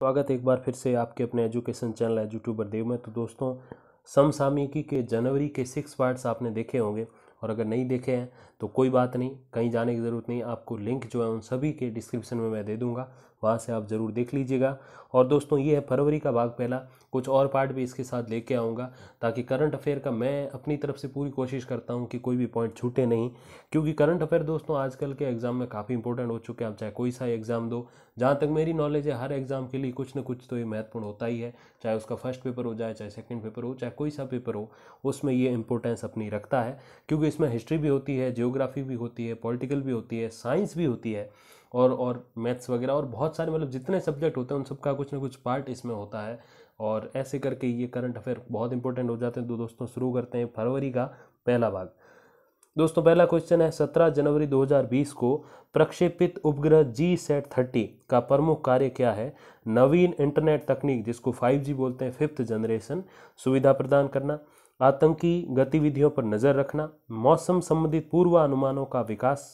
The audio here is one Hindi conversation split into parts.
स्वागत एक बार फिर से आपके अपने एजुकेशन चैनल यूट्यूबर देव में तो दोस्तों समसामयिकी के जनवरी के सिक्स पार्ट्स आपने देखे होंगे और अगर नहीं देखे हैं तो कोई बात नहीं कहीं जाने की ज़रूरत नहीं आपको लिंक जो है उन सभी के डिस्क्रिप्शन में मैं दे दूंगा वहाँ से आप ज़रूर देख लीजिएगा और दोस्तों ये है फरवरी का भाग पहला कुछ और पार्ट भी इसके साथ लेके आऊँगा ताकि करंट अफेयर का मैं अपनी तरफ से पूरी कोशिश करता हूँ कि कोई भी पॉइंट छूटे नहीं क्योंकि करंट अफेयर दोस्तों आजकल के एग्ज़ाम में काफ़ी इंपॉर्टेंट हो चुके हैं आप चाहे कोई सा एग्ज़ाम दो जहाँ तक मेरी नॉलेज है हर एग्ज़ाम के लिए कुछ ना कुछ तो ये महत्वपूर्ण होता ही है चाहे उसका फर्स्ट पेपर हो जाए चाहे सेकेंड पेपर हो चाहे कोई सा पेपर हो उसमें ये इंपॉर्टेंस अपनी रखता है क्योंकि इसमें हिस्ट्री भी होती है जियोग्राफी भी होती है पॉलिटिकल भी होती है साइंस भी होती है और और मैथ्स वगैरह और बहुत सारे मतलब जितने सब्जेक्ट होते हैं उन सबका कुछ ना कुछ पार्ट इसमें होता है और ऐसे करके ये करंट अफेयर बहुत इंपॉर्टेंट हो जाते हैं तो दोस्तों शुरू करते हैं फरवरी का पहला भाग दोस्तों पहला क्वेश्चन है सत्रह जनवरी 2020 को प्रक्षेपित उपग्रह जी सेट थर्टी का प्रमुख कार्य क्या है नवीन इंटरनेट तकनीक जिसको फाइव जी बोलते हैं फिफ्थ जनरेशन सुविधा प्रदान करना आतंकी गतिविधियों पर नज़र रखना मौसम संबंधित पूर्वानुमानों का विकास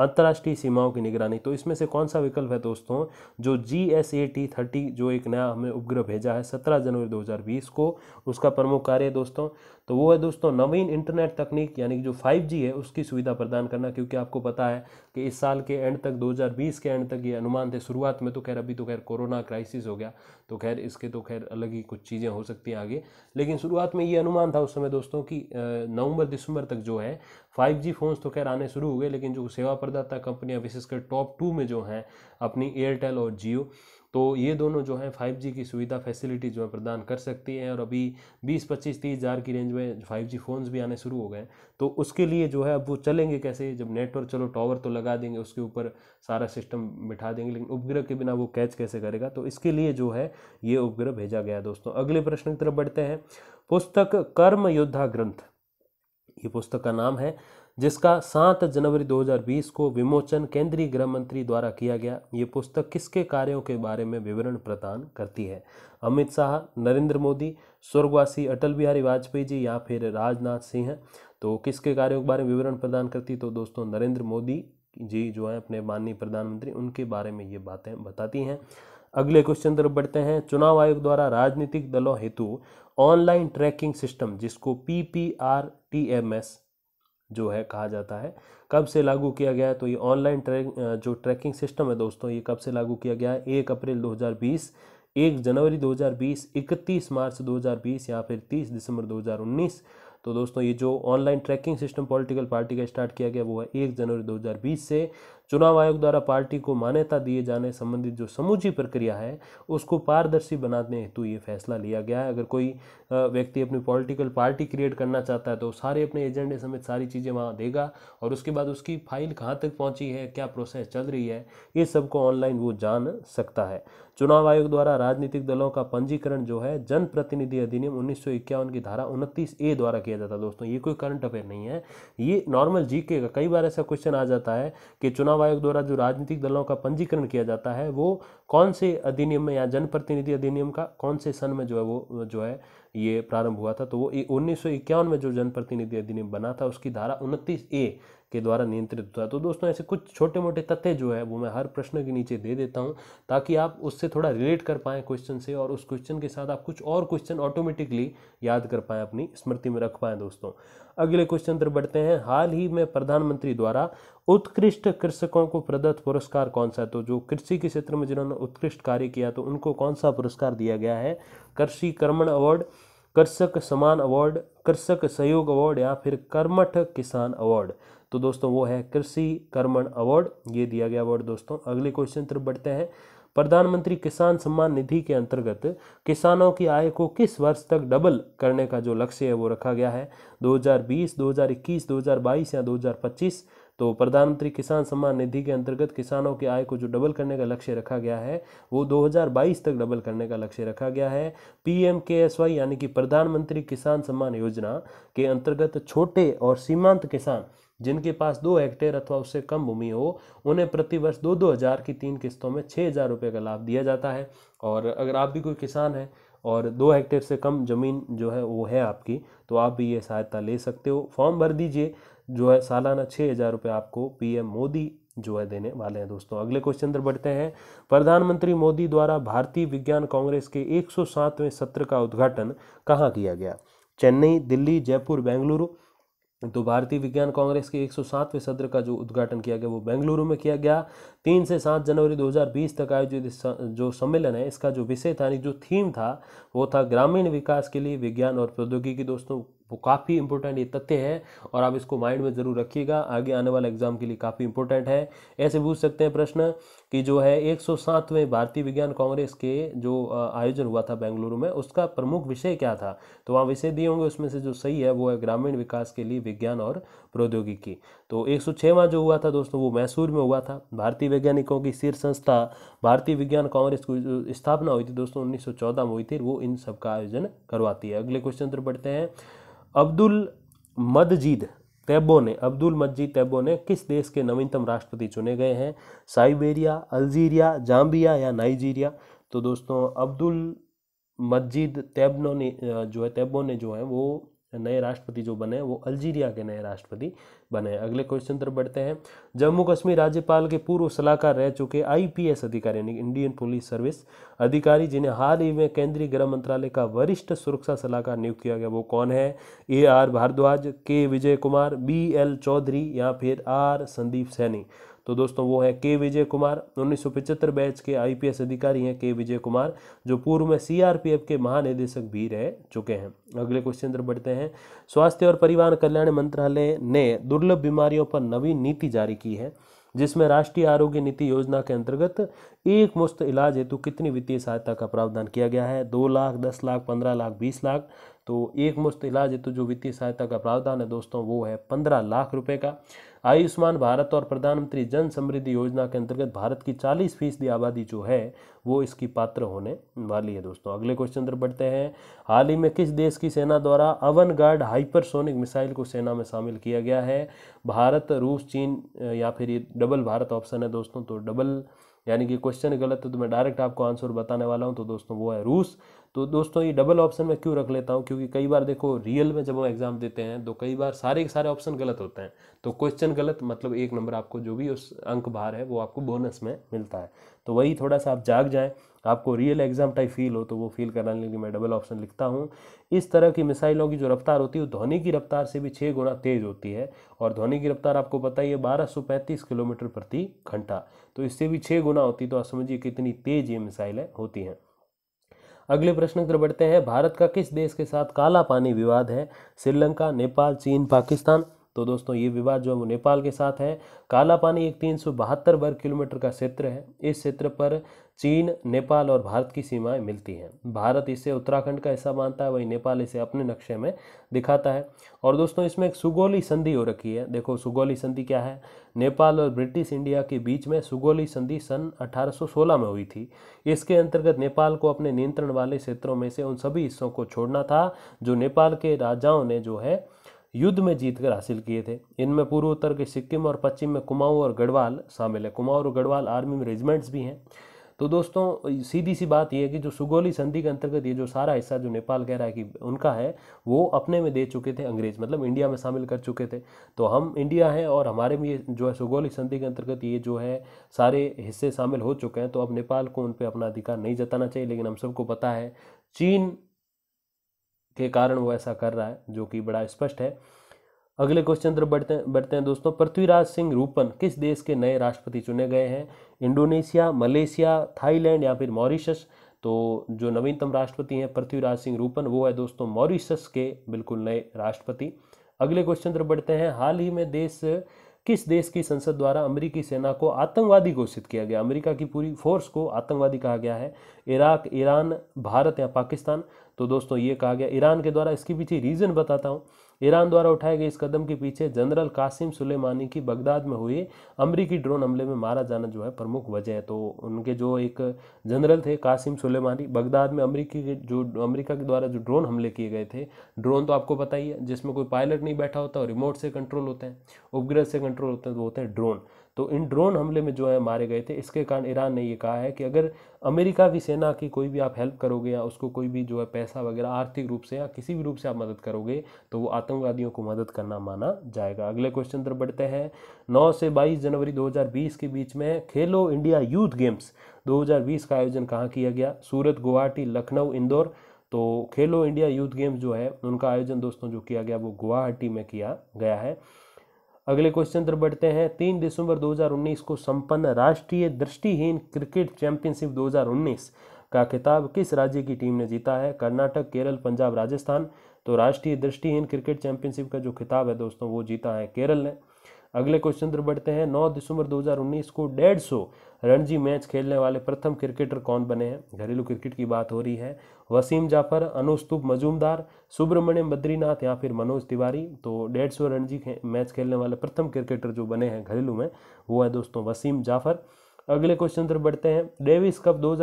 अंतर्राष्ट्रीय सीमाओं की निगरानी तो इसमें से कौन सा विकल्प है दोस्तों जो G S A T thirty जो एक नया हमें उपग्रह भेजा है सत्रह जनवरी दो हजार बीस को उसका प्रमुख कार्य दोस्तों तो वो है दोस्तों नवीन इंटरनेट तकनीक यानी कि जो 5G है उसकी सुविधा प्रदान करना क्योंकि आपको पता है कि इस साल के एंड तक 2020 के एंड तक ये अनुमान थे शुरुआत में तो खैर अभी तो खैर कोरोना क्राइसिस हो गया तो खैर इसके तो खैर अलग ही कुछ चीज़ें हो सकती हैं आगे लेकिन शुरुआत में ये अनुमान था उस समय दोस्तों की नवंबर दिसंबर तक जो है 5G फोन्स तो खैर आने शुरू हो गए लेकिन जो सेवा प्रदाता कंपनियाँ विशेषकर टॉप टू में जो हैं अपनी एयरटेल और जियो तो ये दोनों जो हैं जी की सुविधा फैसिलिटी जो है प्रदान कर सकती हैं और अभी बीस पच्चीस तीस हज़ार की रेंज में फाइव जी फ़ोन्स भी आने शुरू हो गए तो उसके लिए जो है अब वो चलेंगे कैसे जब नेटवर्क चलो टावर तो लगा देंगे उसके ऊपर सारा सिस्टम बिठा देंगे लेकिन उपग्रह के बिना वो कैच कैसे करेगा तो इसके लिए जो है ये उपग्रह भेजा गया दोस्तों अगले प्रश्न की तरफ बढ़ते हैं पुस्तक कर्म योद्धा ग्रंथ ये पुस्तक का नाम है जिसका 7 जनवरी 2020 को विमोचन केंद्रीय गृह मंत्री द्वारा किया गया ये पुस्तक किसके कार्यों के बारे में विवरण प्रदान करती है अमित शाह नरेंद्र मोदी स्वर्गवासी अटल बिहारी वाजपेयी जी या फिर राजनाथ सिंह तो किसके कार्यों के बारे में विवरण प्रदान करती तो दोस्तों नरेंद्र मोदी जी जो हैं अपने माननीय प्रधानमंत्री उनके बारे में ये बातें बताती हैं अगले क्वेश्चन तरफ बढ़ते हैं चुनाव आयोग द्वारा राजनीतिक दलों हेतु ऑनलाइन ट्रैकिंग सिस्टम जिसको P P R T M S जो है कहा जाता है कब से लागू किया गया है तो ये ऑनलाइन ट्रैक जो ट्रैकिंग सिस्टम है दोस्तों ये कब से लागू किया गया है एक अप्रैल 2020 एक जनवरी 2020 इकतीस मार्च 2020 या फिर 30 दिसंबर 2019 तो दोस्तों ये जो online tracking system political party का स्टार्ट किया गया वो है एक जनवरी 2020 से चुनाव आयोग द्वारा पार्टी को मान्यता दिए जाने संबंधित जो समूची प्रक्रिया है उसको पारदर्शी बनाने हेतु ये फैसला लिया गया है अगर कोई व्यक्ति अपनी पॉलिटिकल पार्टी क्रिएट करना चाहता है तो सारे अपने एजेंडे समेत सारी चीज़ें वहाँ देगा और उसके बाद उसकी फाइल कहाँ तक पहुँची है क्या प्रोसेस चल रही है ये सबको ऑनलाइन वो जान सकता है चुनाव आयोग द्वारा राजनीतिक दलों का पंजीकरण जो है जनप्रतिनिधि अधिनियम उन्नीस की धारा उनतीस ए द्वारा किया जाता है दोस्तों ये कोई करंट अफेयर नहीं है ये नॉर्मल जीके का कई बार ऐसा क्वेश्चन आ जाता है कि चुनाव चुनाव आयोग द्वारा जो राजनीतिक दलों का पंजीकरण किया जाता है वो कौन से अधिनियम में या जनप्रतिनिधि अधिनियम का कौन से सन में जो है वो जो है ये प्रारंभ हुआ था तो वो उन्नीस में जो जनप्रतिनिधि अधिनियम बना था उसकी धारा उनतीस ए के द्वारा नियंत्रित होता है तो दोस्तों ऐसे कुछ छोटे मोटे तथ्य जो है वो मैं हर प्रश्न के नीचे दे देता हूँ ताकि आप उससे थोड़ा रिलेट कर पाएँ क्वेश्चन से और उस क्वेश्चन के साथ आप कुछ और क्वेश्चन ऑटोमेटिकली याद कर पाएँ अपनी स्मृति में रख पाएँ दोस्तों अगले क्वेश्चन तरफ बढ़ते हैं हाल ही में प्रधानमंत्री द्वारा उत्कृष्ट कृषकों को प्रदत्त पुरस्कार कौन सा है तो जो कृषि के क्षेत्र में जिन्होंने उत्कृष्ट कार्य किया तो उनको कौन सा पुरस्कार दिया गया है कृषि कर्मण अवार्ड कृषक समान अवार्ड कृषक सहयोग अवार्ड या फिर कर्मठ किसान अवार्ड तो दोस्तों वो है कृषि कर्मण अवार्ड ये दिया गया अवार्ड दोस्तों अगले क्वेश्चन तरफ बढ़ते हैं प्रधानमंत्री किसान सम्मान निधि के अंतर्गत किसानों की आय को किस वर्ष तक डबल करने का जो लक्ष्य है वो रखा गया है 2020, 2021, 2022 या 2025 तो प्रधानमंत्री किसान सम्मान निधि के अंतर्गत किसानों की आय को जो डबल करने का लक्ष्य रखा गया है वो 2022 तक डबल करने का लक्ष्य रखा गया है P M K S Y यानी कि प्रधानमंत्री किसान सम्मान योजना के अंतर्गत छोटे और सीमांत किसान जिनके पास दो हेक्टेयर अथवा उससे कम भूमि हो उन्हें प्रतिवर्ष दो दो हज़ार की तीन किस्तों में छः हज़ार रुपये का लाभ दिया जाता है और अगर आप भी कोई किसान हैं और दो हेक्टेयर से कम ज़मीन जो है वो है आपकी तो आप भी ये सहायता ले सकते हो फॉर्म भर दीजिए जो है सालाना छः हज़ार रुपये आपको पीएम मोदी जो है देने वाले हैं दोस्तों अगले क्वेश्चन पर बढ़ते हैं प्रधानमंत्री मोदी द्वारा भारतीय विज्ञान कांग्रेस के 107वें सत्र का उद्घाटन कहाँ किया गया चेन्नई दिल्ली जयपुर बेंगलुरु तो भारतीय विज्ञान कांग्रेस के 107वें सत्र का जो उद्घाटन किया गया वो बेंगलुरु में किया गया तीन से सात जनवरी 2020 तक आयोजित जो सम्मेलन है इसका जो विषय था जो थीम था वो था ग्रामीण विकास के लिए विज्ञान और प्रौद्योगिकी दोस्तों वो काफ़ी इंपॉर्टेंट ये तथ्य है और आप इसको माइंड में ज़रूर रखिएगा आगे आने वाला एग्जाम के लिए काफ़ी इंपॉर्टेंट है ऐसे पूछ सकते हैं प्रश्न कि जो है एक सौ भारतीय विज्ञान कांग्रेस के जो आयोजन हुआ था बेंगलुरु में उसका प्रमुख विषय क्या था तो वहाँ विषय दिए होंगे उसमें से जो सही है वो है ग्रामीण विकास के लिए विज्ञान और प्रौद्योगिकी तो एक जो हुआ था दोस्तों वो मैसूर में हुआ था भारतीय वैज्ञानिकों की शीर्ष संस्था भारतीय विज्ञान कांग्रेस की जो स्थापना हुई थी दोस्तों 1914 में हुई थी वो इन सब का आयोजन करवाती है अगले क्वेश्चन पर पढ़ते हैं अब्दुल मदजीद तैबो ने अब्दुल मजीद तैबो ने किस देश के नवीनतम राष्ट्रपति चुने गए हैं साइबेरिया अल्जीरिया जाम्बिया या नाइजीरिया तो दोस्तों अब्दुल मजीद तैबनो ने जो है तैबो ने जो है वो नए राष्ट्रपति जो बने वो अल्जीरिया के नए राष्ट्रपति बने अगले क्वेश्चन तरफ बढ़ते हैं जम्मू कश्मीर राज्यपाल के पूर्व सलाहकार रह चुके आईपीएस अधिकारी यानी इंडियन पुलिस सर्विस अधिकारी जिन्हें हाल ही में केंद्रीय गृह मंत्रालय का वरिष्ठ सुरक्षा सलाहकार नियुक्त किया गया वो कौन है ए R Bhardwaj K Vijay Kumar B L Chaudhary या फिर आर संदीप सैनी तो दोस्तों वो है के विजय कुमार उन्नीस बैच के आईपीएस अधिकारी हैं के विजय कुमार जो पूर्व में सीआरपीएफ के महानिदेशक भी रह चुके हैं अगले क्वेश्चन तरफ बढ़ते हैं स्वास्थ्य और परिवार कल्याण मंत्रालय ने दुर्लभ बीमारियों पर नवीन नीति जारी की है जिसमें राष्ट्रीय आरोग्य नीति योजना के अंतर्गत एक मुफ्त इलाज हेतु कितनी वित्तीय सहायता का प्रावधान किया गया है दो लाख दस लाख पंद्रह लाख बीस लाख तो एक मुफ्त इलाज हेतु जो वित्तीय सहायता का प्रावधान है दोस्तों वो है पंद्रह लाख रुपए का आयुष्मान भारत और प्रधानमंत्री जन समृद्धि योजना के अंतर्गत भारत की चालीस फीसदी आबादी जो है वो इसकी पात्र होने वाली है दोस्तों अगले क्वेश्चन तरफ बढ़ते हैं हाल ही में किस देश की सेना द्वारा अवन गार्ड हाइपरसोनिक मिसाइल को सेना में शामिल किया गया है भारत रूस चीन या फिर ये डबल भारत ऑप्शन है दोस्तों तो डबल यानी कि क्वेश्चन गलत है तो मैं डायरेक्ट आपको आंसर बताने वाला हूँ तो दोस्तों वो है रूस तो दोस्तों ये डबल ऑप्शन में क्यों रख लेता हूँ क्योंकि कई बार देखो रियल में जब हम एग्ज़ाम देते हैं तो कई बार सारे के सारे ऑप्शन गलत होते हैं तो क्वेश्चन गलत मतलब एक नंबर आपको जो भी उस अंक बाहर है वो आपको बोनस में मिलता है तो वही थोड़ा सा आप जाग जाएँ आपको रियल एग्ज़ाम टाइप फील हो तो वो फील कराने के लिए मैं डबल ऑप्शन लिखता हूँ इस तरह की मिसाइलों की जो रफ्तार होती है वो ध्वनि की रफ्तार से भी छः गुना तेज़ होती है और ध्वनि की रफ्तार आपको पता ही है बारह किलोमीटर प्रति घंटा तो इससे भी छः गुना होती तो आप समझिए कितनी तेज़ ये मिसाइलें होती हैं अगले प्रश्न की बढ़ते हैं भारत का किस देश के साथ काला पानी विवाद है श्रीलंका नेपाल चीन पाकिस्तान तो दोस्तों ये विवाद जो वो नेपाल के साथ है काला पानी एक तीन सौ बहत्तर वर्ग किलोमीटर का क्षेत्र है इस क्षेत्र पर चीन नेपाल और भारत की सीमाएं मिलती हैं भारत इसे उत्तराखंड का हिस्सा मानता है वहीं नेपाल इसे अपने नक्शे में दिखाता है और दोस्तों इसमें एक सुगोली संधि हो रखी है देखो सुगोली संधि क्या है नेपाल और ब्रिटिश इंडिया के बीच में सुगोली संधि सन 1816 में हुई थी इसके अंतर्गत नेपाल को अपने नियंत्रण वाले क्षेत्रों में से उन सभी हिस्सों को छोड़ना था जो नेपाल के राजाओं ने जो है युद्ध में जीत कर हासिल किए थे इनमें पूर्वोत्तर के सिक्किम और पश्चिम में कुमाऊं और गढ़वाल शामिल है कुमाऊं और गढ़वाल आर्मी में रेजिमेंट्स भी हैं तो दोस्तों सीधी सी बात यह है कि जो सुगोली संधि के अंतर्गत ये जो सारा हिस्सा जो नेपाल कह रहा है कि उनका है वो अपने में दे चुके थे अंग्रेज मतलब इंडिया में शामिल कर चुके थे तो हम इंडिया हैं और हमारे में ये जो है सुगोली संधि के अंतर्गत ये जो है सारे हिस्से शामिल हो चुके हैं तो अब नेपाल को उन पर अपना अधिकार नहीं जताना चाहिए लेकिन हम सबको पता है चीन के कारण वो ऐसा कर रहा है जो कि बड़ा स्पष्ट है अगले क्वेश्चन तरफ बढ़ते बढ़ते हैं दोस्तों पृथ्वीराज सिंह रूपन किस देश के नए राष्ट्रपति चुने गए हैं इंडोनेशिया मलेशिया थाईलैंड या फिर मॉरिशस तो जो नवीनतम राष्ट्रपति हैं पृथ्वीराज सिंह रूपन वो है दोस्तों मॉरिशस के बिल्कुल नए राष्ट्रपति अगले क्वेश्चन तरफ बढ़ते हैं हाल ही में देश किस देश की संसद द्वारा अमेरिकी सेना को आतंकवादी घोषित किया गया अमेरिका की पूरी फोर्स को आतंकवादी कहा गया है इराक ईरान भारत या पाकिस्तान तो दोस्तों ये कहा गया ईरान के द्वारा इसके पीछे रीज़न बताता हूँ ईरान द्वारा उठाए गए इस कदम के पीछे जनरल कासिम सुलेमानी की बगदाद में हुए अमरीकी ड्रोन हमले में मारा जाना जो है प्रमुख वजह है तो उनके जो एक जनरल थे कासिम सुलेमानी बगदाद में अमरीकी के जो अमरीका के द्वारा जो ड्रोन हमले किए गए थे ड्रोन तो आपको पता ही है जिसमें कोई पायलट नहीं बैठा होता और रिमोट से कंट्रोल होते हैं उपग्रह से कंट्रोल होते हैं तो होते हैं ड्रोन तो इन ड्रोन हमले में जो है मारे गए थे इसके कारण ईरान ने ये कहा है कि अगर अमेरिका की सेना की कोई भी आप हेल्प करोगे या उसको कोई भी जो है पैसा वगैरह आर्थिक रूप से या किसी भी रूप से आप मदद करोगे तो वो आतंकवादियों को मदद करना माना जाएगा अगले क्वेश्चन तरफ बढ़ते हैं नौ से बाईस जनवरी दो के बीच में खेलो इंडिया यूथ गेम्स 2020 का आयोजन कहाँ किया गया सूरत गुवाहाटी लखनऊ इंदौर तो खेलो इंडिया यूथ गेम्स जो है उनका आयोजन दोस्तों जो किया गया वो गुवाहाटी में किया गया है अगले क्वेश्चन तरफ बढ़ते हैं तीन दिसंबर 2019 को संपन्न राष्ट्रीय दृष्टिहीन क्रिकेट चैंपियनशिप 2019 का खिताब किस राज्य की टीम ने जीता है कर्नाटक केरल पंजाब राजस्थान तो राष्ट्रीय दृष्टिहीन क्रिकेट चैंपियनशिप का जो खिताब है दोस्तों वो जीता है केरल ने अगले क्वेश्चन पर बढ़ते हैं 9 दिसंबर 2019 को डेढ़ सौ रणजी मैच खेलने वाले प्रथम क्रिकेटर कौन बने हैं घरेलू क्रिकेट की बात हो रही है वसीम जाफर अनुस्तुप मजूमदार सुब्रमण्यम बद्रीनाथ या फिर मनोज तिवारी तो डेढ़ सौ रणजी मैच खेलने वाले प्रथम क्रिकेटर जो बने हैं घरेलू में वो है दोस्तों वसीम जाफर अगले क्वेश्चन पर बढ़ते हैं डेविस कप दो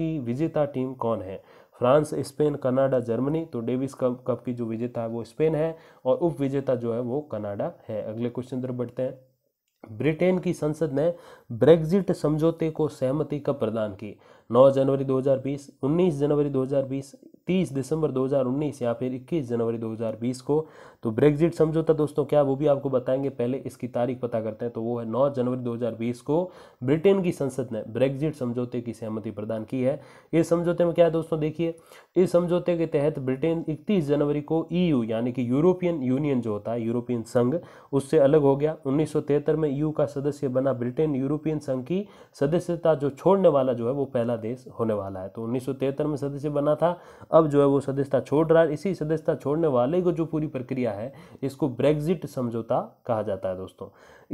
की विजेता टीम कौन है फ्रांस स्पेन कनाडा जर्मनी तो डेविस कप कप की जो विजेता है वो स्पेन है और उप विजेता जो है वो कनाडा है अगले क्वेश्चन तरफ बढ़ते हैं ब्रिटेन की संसद ने ब्रेग्जिट समझौते को सहमति कब प्रदान की 9 जनवरी 2020 19 जनवरी 2020 30 दिसंबर 2019 या फिर 21 जनवरी 2020 को तो ब्रेग्जिट समझौता दोस्तों क्या वो भी आपको बताएंगे पहले इसकी तारीख पता करते हैं तो वो है 9 जनवरी 2020 को ब्रिटेन की संसद ने ब्रेग्जिट समझौते की सहमति प्रदान की है इस समझौते में क्या है दोस्तों देखिए इस समझौते के तहत ब्रिटेन इकतीस जनवरी को ई यानी कि यूरोपियन यूनियन जो होता है यूरोपियन संघ उससे अलग हो गया उन्नीस में यू का सदस्य बना ब्रिटेन यूरोपियन संघ की सदस्यता जो छोड़ने वाला जो है वो पहला पहला देश होने वाला है तो उन्नीस में सदस्य बना था अब जो है वो सदस्यता छोड़ रहा है इसी सदस्यता छोड़ने वाले को जो पूरी प्रक्रिया है इसको ब्रेग्जिट समझौता कहा जाता है दोस्तों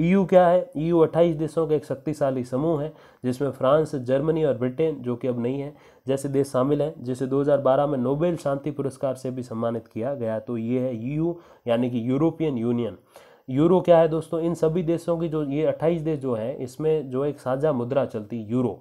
ईयू क्या है ईयू 28 देशों का एक शक्तिशाली समूह है जिसमें फ्रांस जर्मनी और ब्रिटेन जो कि अब नहीं है जैसे देश शामिल हैं जिसे 2012 में नोबेल शांति पुरस्कार से भी सम्मानित किया गया तो ये है ईयू यानी कि यूरोपियन यूनियन यूरो क्या है दोस्तों इन सभी देशों की जो ये 28 देश जो है इसमें जो एक साझा मुद्रा चलती यूरो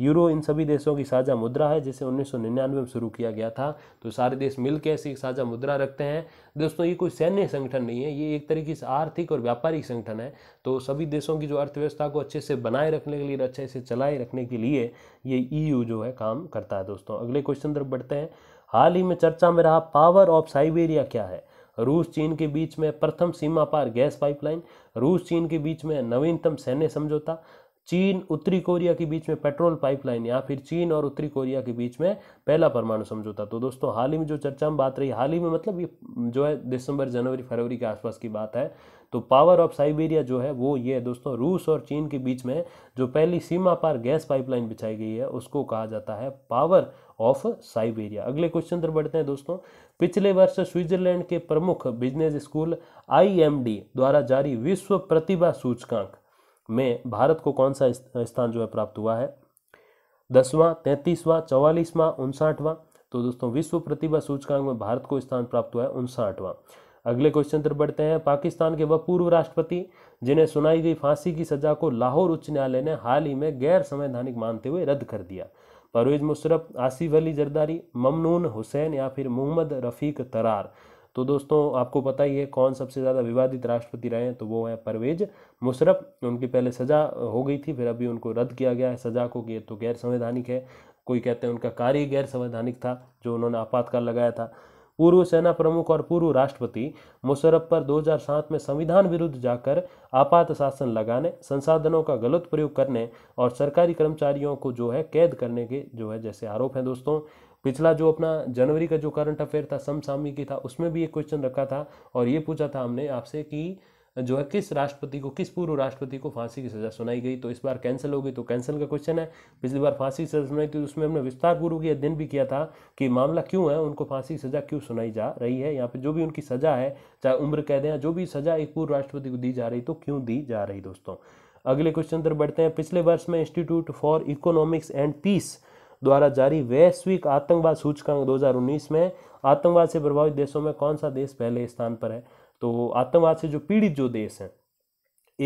यूरो इन सभी देशों की साझा मुद्रा है जिसे 1999 में शुरू किया गया था तो सारे देश मिल के ऐसी साझा मुद्रा रखते हैं दोस्तों ये कोई सैन्य संगठन नहीं है ये एक तरीके से आर्थिक और व्यापारिक संगठन है तो सभी देशों की जो अर्थव्यवस्था को अच्छे से बनाए रखने के लिए अच्छे से चलाए रखने के लिए ये ई e जो है काम करता है दोस्तों अगले क्वेश्चन तरफ बढ़ते हैं हाल ही में चर्चा में रहा पावर ऑफ साइबेरिया क्या है रूस चीन के बीच में प्रथम सीमा पार गैस पाइपलाइन रूस चीन के बीच में नवीनतम सैन्य समझौता चीन उत्तरी कोरिया के बीच में पेट्रोल पाइपलाइन या फिर चीन और उत्तरी कोरिया के बीच में पहला परमाणु समझौता तो दोस्तों हाल ही में जो चर्चा में बात रही हाल ही में मतलब ये जो है दिसंबर जनवरी फरवरी के आसपास की बात है तो पावर ऑफ साइबेरिया जो है वो ये है दोस्तों रूस और चीन के बीच में जो पहली सीमा पार गैस पाइपलाइन बिछाई गई है उसको कहा जाता है पावर ऑफ साइबेरिया अगले क्वेश्चन तरफ बढ़ते हैं दोस्तों पिछले वर्ष स्विट्जरलैंड के प्रमुख बिजनेस स्कूल आईएमडी द्वारा जारी विश्व प्रतिभा सूचकांक में भारत को कौन सा स्थान जो है प्राप्त हुआ है दसवां तैंतीसवां चौवालीसवां उनसाठवां तो दोस्तों विश्व प्रतिभा सूचकांक में भारत को स्थान प्राप्त हुआ है उनसाठवां अगले क्वेश्चन तरफ बढ़ते हैं पाकिस्तान के वह पूर्व राष्ट्रपति जिन्हें सुनाई गई फांसी की सजा को लाहौर उच्च न्यायालय ने हाल ही में गैर संवैधानिक मानते हुए रद्द कर दिया परवेज मुशरफ आसिफ अली जरदारी ममनून हुसैन या फिर मोहम्मद रफ़ीक तरार तो दोस्तों आपको पता ही है कौन सबसे ज़्यादा विवादित राष्ट्रपति रहे हैं तो वो हैं परवेज मुशरफ उनकी पहले सज़ा हो गई थी फिर अभी उनको रद्द किया गया है सज़ा को कि तो गैर संवैधानिक है कोई कहते हैं उनका कार्य गैर संवैधानिक था जो उन्होंने आपातकाल लगाया था पूर्व सेना प्रमुख और पूर्व राष्ट्रपति मुशरफ पर 2007 में संविधान विरुद्ध जाकर आपात शासन लगाने संसाधनों का गलत प्रयोग करने और सरकारी कर्मचारियों को जो है कैद करने के जो है जैसे आरोप हैं दोस्तों पिछला जो अपना जनवरी का जो करंट अफेयर था समसामी की था उसमें भी एक क्वेश्चन रखा था और ये पूछा था हमने आपसे कि जो है किस राष्ट्रपति को किस पूर्व राष्ट्रपति को फांसी की सज़ा सुनाई गई तो इस बार कैंसिल हो गई तो कैंसिल का क्वेश्चन है पिछली बार फांसी की सज़ा सुनाई थी तो उसमें हमने विस्तार पूर्वक यह अध्ययन भी किया था कि मामला क्यों है उनको फांसी की सज़ा क्यों सुनाई जा रही है यहाँ पे जो भी उनकी सज़ा है चाहे उम्र कैद है जो भी सज़ा एक पूर्व राष्ट्रपति को दी जा रही तो क्यों दी जा रही दोस्तों अगले क्वेश्चन तरफ बढ़ते हैं पिछले वर्ष में institute for economics and peace द्वारा जारी वैश्विक आतंकवाद सूचकांक 2019 में आतंकवाद से प्रभावित देशों में कौन सा देश पहले स्थान पर है तो आतंकवाद से जो पीड़ित जो देश हैं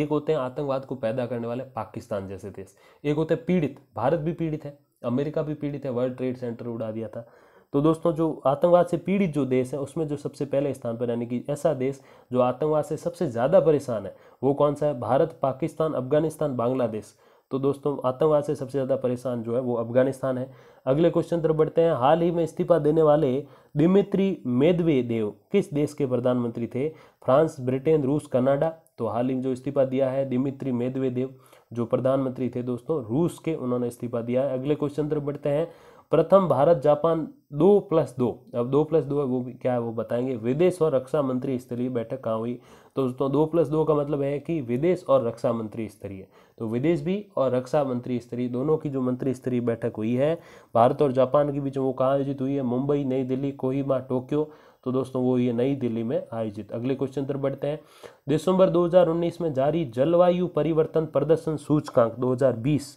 एक होते हैं आतंकवाद को पैदा करने वाले पाकिस्तान जैसे देश एक होते हैं पीड़ित भारत भी पीड़ित है अमेरिका भी पीड़ित है वर्ल्ड ट्रेड सेंटर उड़ा दिया था तो दोस्तों जो आतंकवाद से पीड़ित जो देश है उसमें जो सबसे पहले स्थान पर यानी कि ऐसा देश जो आतंकवाद से सबसे ज़्यादा परेशान है वो कौन सा है भारत पाकिस्तान अफगानिस्तान बांग्लादेश तो दोस्तों आतंकवाद से सबसे ज़्यादा परेशान जो है वो अफगानिस्तान है अगले क्वेश्चन तरफ बढ़ते हैं हाल ही में इस्तीफा देने वाले दिमित्री मेदवेदेव किस देश के प्रधानमंत्री थे फ्रांस ब्रिटेन रूस कनाडा तो हाल ही में जो इस्तीफा दिया है दिमित्री मेदवेदेव जो प्रधानमंत्री थे दोस्तों रूस के उन्होंने इस्तीफा दिया है अगले क्वेश्चन तरफ बढ़ते हैं प्रथम भारत जापान दो प्लस दो अब दो प्लस दो है वो भी क्या है वो बताएंगे विदेश और रक्षा मंत्री स्तरीय बैठक कहाँ हुई तो दोस्तों दो प्लस दो का मतलब है कि विदेश और रक्षा मंत्री स्तरीय तो विदेश भी और रक्षा मंत्री स्तरीय दोनों की जो मंत्री स्तरीय बैठक हुई है भारत और जापान के बीच वो कहाँ आयोजित हुई है मुंबई नई दिल्ली कोहिमा टोक्यो तो दोस्तों वो ये नई दिल्ली में आयोजित अगले क्वेश्चन तरफ बढ़ते हैं दिसंबर 2019 में जारी जलवायु परिवर्तन प्रदर्शन सूचकांक 2020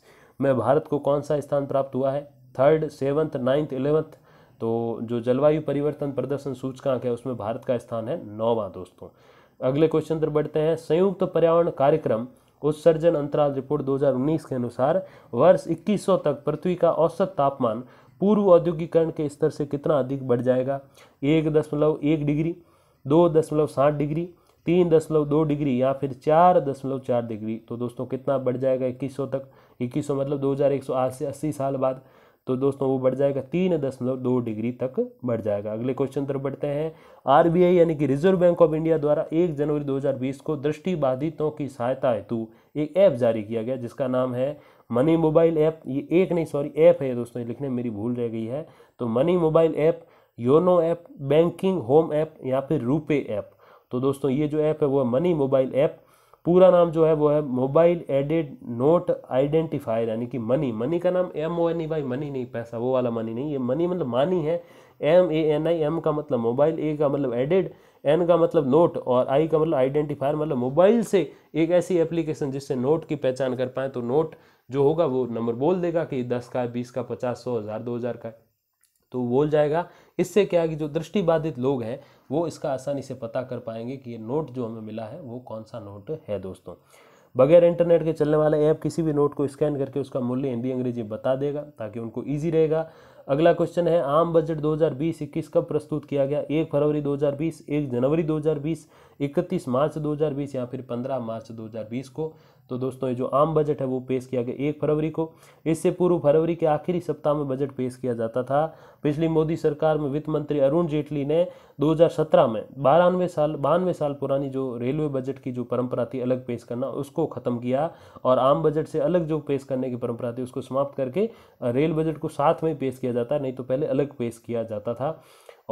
में भारत को कौन सा स्थान प्राप्त हुआ है थर्ड सेवन्थ नाइन्थ इलेवंथ तो जो जलवायु परिवर्तन प्रदर्शन सूचकांक है उसमें भारत का स्थान है नौवा दोस्तों अगले क्वेश्चन पर बढ़ते हैं संयुक्त तो पर्यावरण कार्यक्रम उत्सर्जन अंतराल रिपोर्ट 2019 के अनुसार वर्ष 2100 तक पृथ्वी का औसत तापमान पूर्व औद्योगिकरण के स्तर से कितना अधिक बढ़ जाएगा एक दशमलव एक डिग्री दो दशमलव सात डिग्री तीन दशमलव दो डिग्री या फिर चार दशमलव चार डिग्री तो दोस्तों कितना बढ़ जाएगा इक्कीस सौ तक इक्कीस सौ मतलब दो हज़ार एक सौ आज से अस्सी साल बाद तो दोस्तों वो बढ़ जाएगा तीन दशमलव दो डिग्री तक बढ़ जाएगा अगले क्वेश्चन तरफ बढ़ते हैं आरबीआई यानी कि रिजर्व बैंक ऑफ इंडिया द्वारा एक जनवरी 2020 को दृष्टि बाधितों की सहायता हेतु एक ऐप जारी किया गया जिसका नाम है मनी मोबाइल ऐप ये एक नहीं सॉरी ऐप है दोस्तों ये लिखने मेरी भूल रह गई है तो money mobile app YONO app banking home app या फिर रूपे ऐप तो दोस्तों ये जो ऐप है वो मनी मोबाइल ऐप पूरा नाम जो है वो है मोबाइल एडेड नोट आइडेंटिफायर यानी कि मनी मनी का नाम M O N E Y money नहीं पैसा वो वाला मनी नहीं ये मनी मतलब मानी है M A N I M का मतलब मोबाइल ए का मतलब एडेड एन का मतलब नोट और आई का मतलब आइडेंटिफायर मतलब मोबाइल से एक ऐसी एप्लीकेशन जिससे नोट की पहचान कर पाए तो नोट जो होगा वो नंबर बोल देगा कि दस का है बीस का पचास सौ हज़ार दो हज़ार का है तो बोल जाएगा इससे क्या है कि जो दृष्टिबाधित लोग हैं वो इसका आसानी से पता कर पाएंगे कि ये नोट जो हमें मिला है वो कौन सा नोट है दोस्तों बगैर इंटरनेट के चलने वाला ऐप किसी भी नोट को स्कैन करके उसका मूल्य हिंदी अंग्रेजी बता देगा ताकि उनको ईजी रहेगा अगला क्वेश्चन है आम बजट 2020-21 कब प्रस्तुत किया गया एक फरवरी 2020, एक जनवरी 2020, 31 मार्च 2020 या फिर 15 मार्च 2020 को तो दोस्तों ये जो आम बजट है वो पेश किया गया एक फरवरी को इससे पूर्व फरवरी के आखिरी सप्ताह में बजट पेश किया जाता था पिछली मोदी सरकार में वित्त मंत्री अरुण जेटली ने 2017 में बारानवे साल बानवे साल पुरानी जो रेलवे बजट की जो परंपरा थी अलग पेश करना उसको ख़त्म किया और आम बजट से अलग जो पेश करने की परंपरा थी उसको समाप्त करके रेल बजट को साथ में पेश किया जाता नहीं तो पहले अलग पेश किया जाता था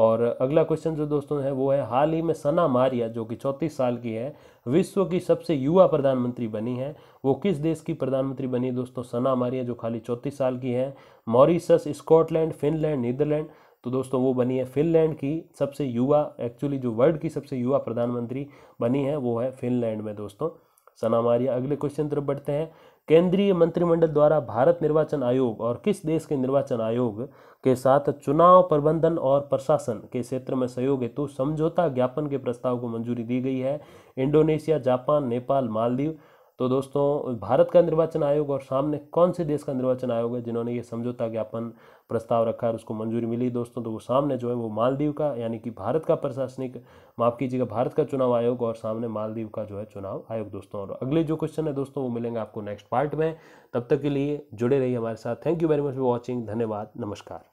और अगला क्वेश्चन जो दोस्तों है वो है हाल ही में सना मारिया जो कि चौंतीस साल की है विश्व की सबसे युवा प्रधानमंत्री बनी है वो किस देश की प्रधानमंत्री बनी दोस्तों सना मारिया जो खाली चौंतीस साल की है मॉरिशस स्कॉटलैंड फिनलैंड नीदरलैंड तो दोस्तों वो बनी है फिनलैंड की सबसे युवा एक्चुअली जो वर्ल्ड की सबसे युवा प्रधानमंत्री बनी है वो है फिनलैंड में दोस्तों सना मारिया अगले क्वेश्चन तरफ बढ़ते हैं केंद्रीय मंत्रिमंडल द्वारा भारत निर्वाचन आयोग और किस देश के निर्वाचन आयोग के साथ चुनाव प्रबंधन और प्रशासन के क्षेत्र में सहयोग हेतु समझौता ज्ञापन के प्रस्ताव को मंजूरी दी गई है इंडोनेशिया जापान नेपाल मालदीव तो दोस्तों भारत का निर्वाचन आयोग और सामने कौन से देश का निर्वाचन आयोग है जिन्होंने ये समझौता ज्ञापन प्रस्ताव रखा और उसको मंजूरी मिली दोस्तों तो वो सामने जो है वो मालदीव का यानी कि भारत का प्रशासनिक माफ़ कीजिएगा भारत का चुनाव आयोग और सामने मालदीव का जो है चुनाव आयोग दोस्तों और अगले जो क्वेश्चन है दोस्तों वो मिलेंगे आपको नेक्स्ट पार्ट में तब तक के लिए जुड़े रहिए हमारे साथ thank you very much for watching धन्यवाद नमस्कार